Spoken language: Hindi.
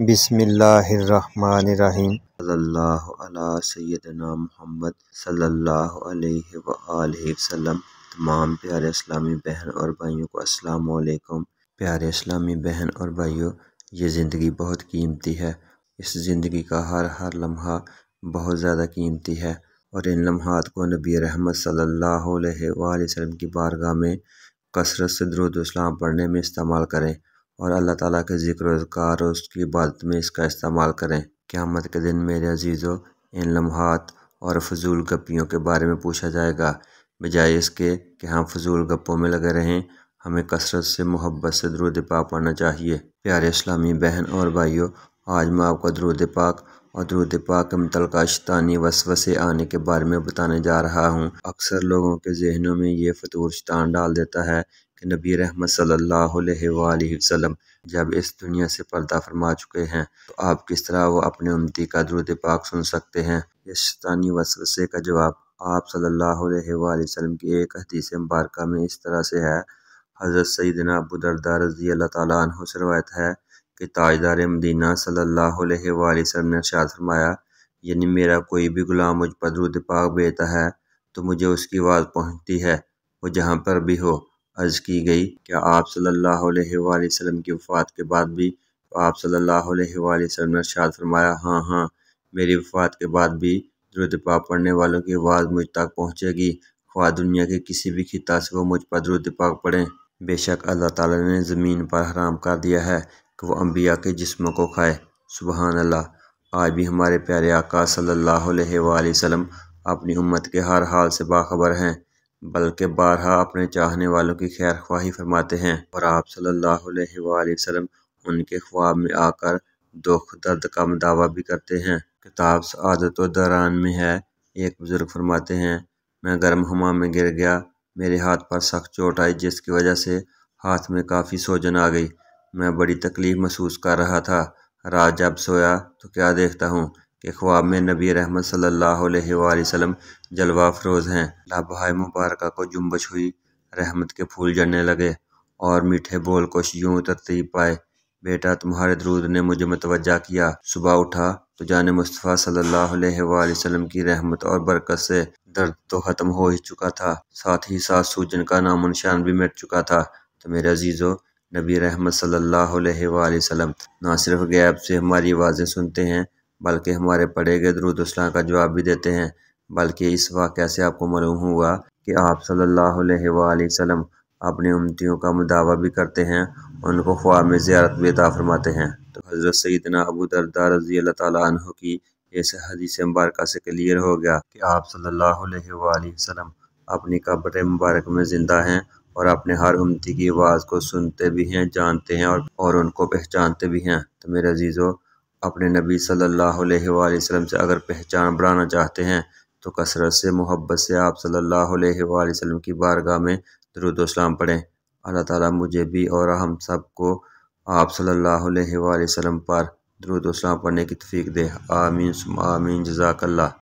बिसमीम् सैदना मोहम्मद तमाम प्यारे इस्लामी बहन और भाइयों को अस्सलाम वालेकुम प्यारे इस्लामी बहन और भाइयों ये ज़िंदगी बहुत कीमती है इस ज़िंदगी का हर हर लम्हा बहुत ज़्यादा कीमती है और इन लम्हात को नबी रहमत सल्लल्लाहु अलैहि वसल्लम की बारगाह में कसरत से दरुद पढ़ने में इस्तेमाल करें और अल्लाह ताला के जिक्र और उसकी इबादत में इसका इस्तेमाल करें क़्यामत के दिन मेरे अजीज़ों इन लम्हात और फजूल गप्पियों के बारे में पूछा जाएगा बजाय इसके कि हम फजूल गप्पों में लगे रहें हमें कसरत से मोहब्बत से द्रुद पाक पढ़ना चाहिए प्यारे इस्लामी बहन और भाइयों आज मैं आपको द्रुद पाक और दुरुद पाक में शतानी शैतानी वसवसे आने के बारे में बताने जा रहा हूँ अक्सर लोगों के जहनों में ये फतूर शैतान डाल देता है कि नबी रहमत सल्लल्लाहु अलैहि जब इस दुनिया से पर्दा फरमा चुके हैं तो आप किस तरह वो अपने उमदी का दुरुद पाक सुन सकते हैं इस शैतानी वसवसे का जवाब आप सल्लल्लाहु की एक हदीस मुबारक में इस तरह से है हज़रत सईदना अबूदरदार रजी अल्लाह तु से रवायत है कि ताजदार मदीना सल्लल्लाहु अलैहि वसल्लम ने इरशाद फरमाया यानी मेरा कोई भी ग़ुलाम मुझ पर दुरुद पाक भेजता है तो मुझे उसकी आवाज़ पहुँचती है वो जहाँ पर भी हो अर्ज़ की गई क्या आप सल्लल्लाहु अलैहि वसल्लम की वफ़ात के बाद भी तो आप सल्लल्लाहु अलैहि वसल्लम ने इरशाद फरमाया हाँ हाँ मेरी वफ़ात के बाद भी दुरुद पाक पढ़ने वालों की आवाज़ मुझ तक पहुँचेगी ख्वा दुनिया के किसी भी खिता से वो मुझ पर दुरुद पाक पढ़ें बेशक अल्लाह ताला ने ज़मीन पर हराम कर दिया है वो अम्बिया के जिसमों को खाए सुबह अल्लाह आज भी हमारे प्यारे आका सल्लल्लाहु अलैहि वसल्लम अपनी उम्मत के हर हाल से बाखबर हैं बल्कि बारहा अपने चाहने वालों की खैर ख्वाही फरमाते हैं और आप सल्लल्लाहु अलैहि वसल्लम उनके ख्वाब में आकर दुख दर्द का मदावा भी करते हैं किताब आदत व दौरान में है एक बुज़ुर्ग फरमाते हैं मैं गर्म हमा में गिर गया मेरे हाथ पर सख्त चोट आई जिसकी वजह से हाथ में काफ़ी सोजन आ गई मैं बड़ी तकलीफ़ महसूस कर रहा था रात जब सोया तो क्या देखता हूँ कि ख्वाब में नबी रहमत सल्लल्लाहु अलैहि वसल्लम जलवा फरोज़ हैं लाभाय मुबारक को जुम्बश हुई रहमत के फूल जड़ने लगे और मीठे बोल को यूँ तरतीब पाए बेटा तुम्हारे दरूद ने मुझे मतवजा किया सुबह उठा तो जान मुस्तफ़ा सल्लल्लाहु अलैहि वसल्लम की रहमत और बरकत से दर्द तो ख़त्म हो ही चुका था साथ ही साथ सूजन का नामो निशान भी मिट चुका था तो मेरे अजीज़ों नबी रहमत सल्लल्लाहु अलैहि वसल्लम ना सिर्फ गैब से हमारी आवाज़ें सुनते हैं बल्कि हमारे पढ़े गए दरुदस्लाम का जवाब भी देते हैं बल्कि इस वाक़ से आपको मालूम हुआ कि आप सल्लल्लाहु अलैहि वसल्लम अपनी उमतियों का मुदावा भी करते हैं उनको ख्वाब में ज्यारत भी अता फरमाते हैं तो हज़रत सईदना अबू दरदार रजी अल्लाह तह की इस हदीस मुबारक से क्लियर हो गया कि आप सल्लल्लाहु अलैहि वसल्लम अपनी कब्र मुबारक में ज़िंदा हैं और अपने हर उमती की आवाज़ को सुनते भी हैं जानते हैं और, और उनको पहचानते भी हैं तो मेरे अजीज़ों अपने नबी सल्लल्लाहु अलैहि वसल्लम से अगर पहचान बढ़ाना चाहते हैं तो कसरत से मोहब्बत से आप सल्लल्लाहु अलैहि वसल्लम की बारगाह में दरुदोसलाम पढ़ें अल्लाह ताला मुझे भी और हम सब को आप सल्लल्लाहु अलैहि वसल्लम पर दरुदोसलाम पढ़ने की तफीक दे आमीन आमीन जजाकल्ला